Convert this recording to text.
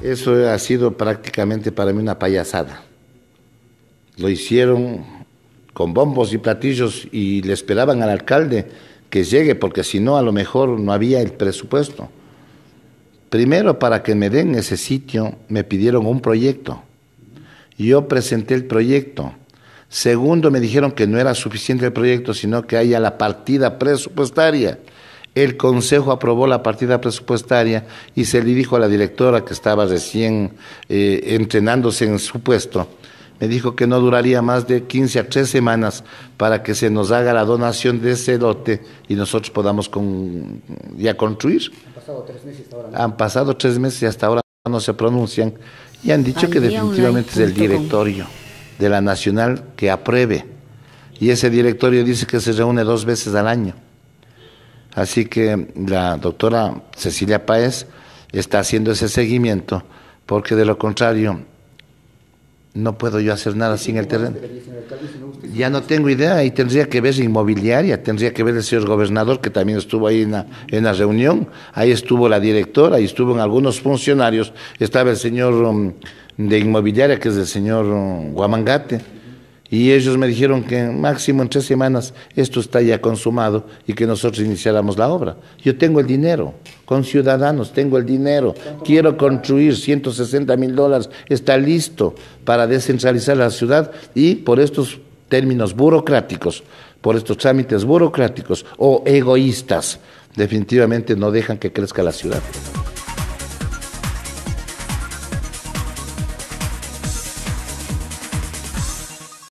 Eso ha sido prácticamente para mí una payasada. Lo hicieron con bombos y platillos y le esperaban al alcalde que llegue, porque si no, a lo mejor no había el presupuesto. Primero, para que me den ese sitio, me pidieron un proyecto. Yo presenté el proyecto. Segundo, me dijeron que no era suficiente el proyecto, sino que haya la partida presupuestaria el Consejo aprobó la partida presupuestaria y se le dijo a la directora que estaba recién eh, entrenándose en su puesto, me dijo que no duraría más de 15 a 3 semanas para que se nos haga la donación de ese lote y nosotros podamos ya construir. Han pasado tres meses hasta ahora. y hasta ahora no se pronuncian y han dicho que definitivamente es el directorio de la Nacional que apruebe. Y ese directorio dice que se reúne dos veces al año. Así que la doctora Cecilia Páez está haciendo ese seguimiento, porque de lo contrario no puedo yo hacer nada sin el terreno. Ya no tengo idea y tendría que ver inmobiliaria, tendría que ver el señor gobernador que también estuvo ahí en la, reunión, ahí estuvo la directora, ahí estuvo algunos funcionarios, estaba el señor mm, de inmobiliaria que es el señor Guamangate mm, y ellos me dijeron que máximo en tres semanas esto está ya consumado y que nosotros iniciáramos la obra. Yo tengo el dinero, con ciudadanos tengo el dinero, quiero construir 160 mil dólares, está listo para descentralizar la ciudad y por estos términos burocráticos, por estos trámites burocráticos o egoístas, definitivamente no dejan que crezca la ciudad.